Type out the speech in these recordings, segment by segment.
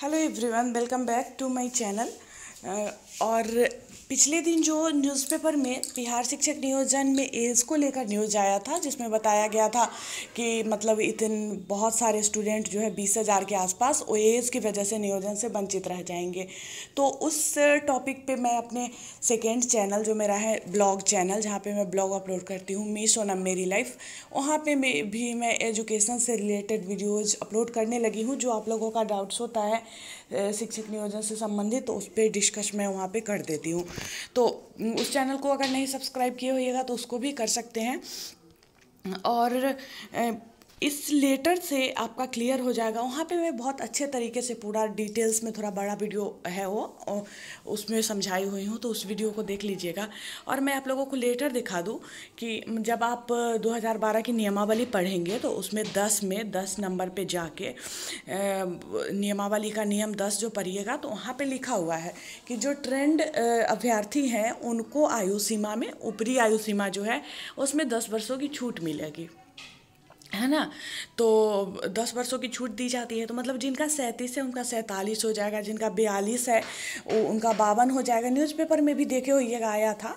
hello everyone welcome back to my channel और पिछले दिन जो न्यूज़पेपर में बिहार शिक्षक नियोजन में एज़ को लेकर न्यूज आया था जिसमें बताया गया था कि मतलब इतने बहुत सारे स्टूडेंट जो है बीस हज़ार के आसपास वो एज़ की वजह से नियोजन से वंचित रह जाएंगे तो उस टॉपिक पे मैं अपने सेकेंड चैनल जो मेरा है ब्लॉग चैनल जहाँ पे मैं ब्लॉग अपलोड करती हूँ मी सोनम मेरी लाइफ वहाँ पर मैं भी मैं एजुकेशन से रिलेटेड वीडियोज़ अपलोड करने लगी हूँ जो आप लोगों का डाउट्स होता है शिक्षक नियोजन से संबंधित तो उस पर डिस्कस मैं वहाँ पर कर देती हूँ तो उस चैनल को अगर नहीं सब्सक्राइब किए होइएगा तो उसको भी कर सकते हैं और इस लेटर से आपका क्लियर हो जाएगा वहाँ पे मैं बहुत अच्छे तरीके से पूरा डिटेल्स में थोड़ा बड़ा वीडियो है वो उसमें समझाई हुई हूँ तो उस वीडियो को देख लीजिएगा और मैं आप लोगों को लेटर दिखा दूँ कि जब आप 2012 की नियमावली पढ़ेंगे तो उसमें 10 में 10 नंबर पे जाके नियमावली का नियम 10 जो पढ़िएगा तो वहाँ पर लिखा हुआ है कि जो ट्रेंड अभ्यर्थी हैं उनको आयु सीमा में ऊपरी आयु सीमा जो है उसमें दस वर्षों की छूट मिलेगी है ना तो दस वर्षों की छूट दी जाती है तो मतलब जिनका सैंतीस है उनका सैंतालीस हो जाएगा जिनका बयालीस है उनका बावन हो जाएगा न्यूज़पेपर में भी देखे हो ये आया था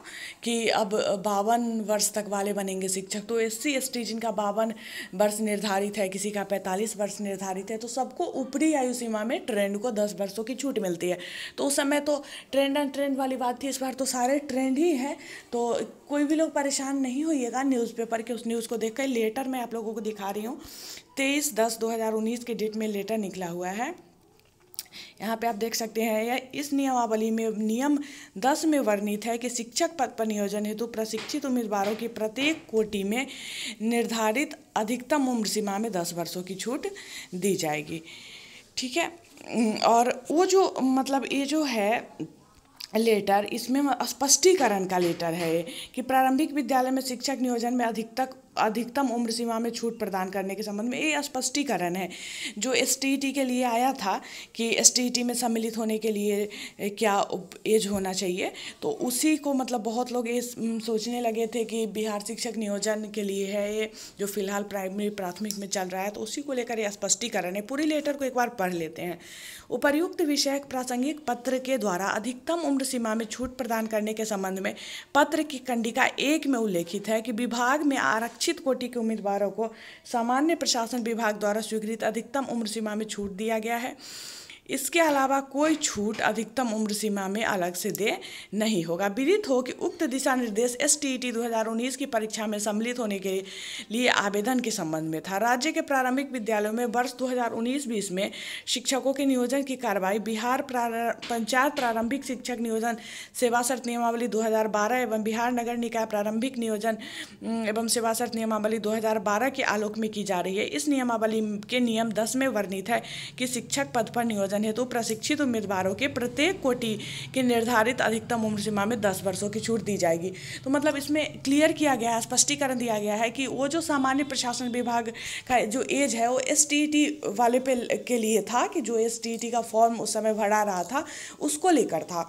कि अब बावन वर्ष तक वाले बनेंगे शिक्षक तो एस सी जिनका बावन वर्ष निर्धारित है किसी का पैंतालीस वर्ष निर्धारित है तो सबको ऊपरी आयु सीमा में ट्रेंड को दस वर्षों की छूट मिलती है तो उस समय तो ट्रेंड एंड ट्रेंड वाली बात थी इस बार तो सारे ट्रेंड ही है तो कोई भी लोग परेशान नहीं होइएगा न्यूज़पेपर के उस न्यूज़ को कर लेटर मैं आप लोगों को आपको दिखा रही हूँ तेईस दस 2019 के डेट में लेटर निकला हुआ है यहाँ पे आप देख सकते हैं यह इस नियमावली में नियम दस में वर्णित है कि शिक्षक पद पर नियोजन हेतु तो प्रशिक्षित उम्मीदवारों की प्रत्येक कोटि में निर्धारित अधिकतम उम्र सीमा में दस वर्षों की छूट दी जाएगी ठीक है और वो जो मतलब ये जो है लेटर इसमें स्पष्टीकरण का लेटर है कि प्रारंभिक विद्यालय में शिक्षक नियोजन में अधिकतक अधिकतम उम्र सीमा में छूट प्रदान करने के संबंध में ये स्पष्टीकरण है जो एस के लिए आया था कि एस में सम्मिलित होने के लिए क्या एज होना चाहिए तो उसी को मतलब बहुत लोग ये सोचने लगे थे कि बिहार शिक्षक नियोजन के लिए है ये जो फिलहाल प्राइमरी प्राथमिक में चल रहा है तो उसी को लेकर ये स्पष्टीकरण है पूरी लेटर को एक बार पढ़ लेते हैं उपर्युक्त विषयक प्रासंगिक पत्र के द्वारा अधिकतम उम्र सीमा में छूट प्रदान करने के संबंध में पत्र की कंडिका एक में उल्लेखित है कि विभाग में आरक्षण आरक्षित कोटि के उम्मीदवारों को सामान्य प्रशासन विभाग द्वारा स्वीकृत अधिकतम उम्र सीमा में छूट दिया गया है इसके अलावा कोई छूट अधिकतम उम्र सीमा में अलग से दे नहीं होगा विदित हो कि उक्त दिशा निर्देश एस टी ई की परीक्षा में सम्मिलित होने के लिए आवेदन के संबंध में था राज्य के प्रारंभिक विद्यालयों में वर्ष 2019-20 में शिक्षकों के नियोजन की कार्रवाई बिहार पंचायत प्रारंभिक शिक्षक नियोजन सेवा शर्त नियमावली दो एवं बिहार नगर निकाय प्रारंभिक नियोजन एवं सेवा शर्त नियमावली दो के आलोक में की जा रही है इस नियमावली के नियम दस में वर्णित है कि शिक्षक पद पर नियोजन वजन हेतु तो प्रशिक्षित उम्मीदवारों के प्रत्येक कोटि के निर्धारित अधिकतम उम्र सीमा में दस वर्षों की छूट दी जाएगी तो मतलब इसमें क्लियर किया गया है स्पष्टीकरण दिया गया है कि वो जो सामान्य प्रशासन विभाग का जो एज है वो एस वाले पे के लिए था कि जो एस का फॉर्म उस समय भरा रहा था उसको लेकर था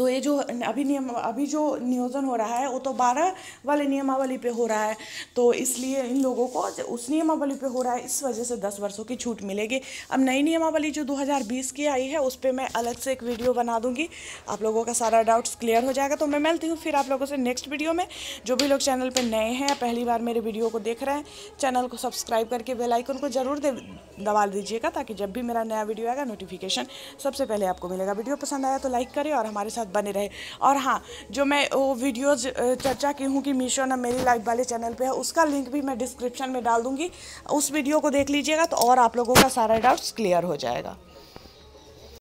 तो ये जो अभी नियम अभी जो नियोजन हो रहा है वो तो बारह वाले नियमावली पे हो रहा है तो इसलिए इन लोगों को उस नियमावली पे हो रहा है इस वजह से दस वर्षों की छूट मिलेगी अब नई नियमावली जो 2020 की आई है उस पर मैं अलग से एक वीडियो बना दूंगी आप लोगों का सारा डाउट्स क्लियर हो जाएगा तो मैं मिलती हूँ फिर आप लोगों से नेक्स्ट वीडियो में जो भी लोग चैनल पर नए हैं पहली बार मेरे वीडियो को देख रहे हैं चैनल को सब्सक्राइब करके बेलाइकन को ज़रूर दबा दीजिएगा ताकि जब भी मेरा नया वीडियो आएगा नोटिफिकेशन सबसे पहले आपको मिलेगा वीडियो पसंद आया तो लाइक करें और हमारे साथ साथ बने रहे और हाँ जो मैं वो वीडियोज़ चर्चा की हूँ कि मीशो ना मेरी लाइफ वाले चैनल पर है उसका लिंक भी मैं डिस्क्रिप्शन में डाल दूँगी उस वीडियो को देख लीजिएगा तो और आप लोगों का सारा डाउट्स क्लियर हो जाएगा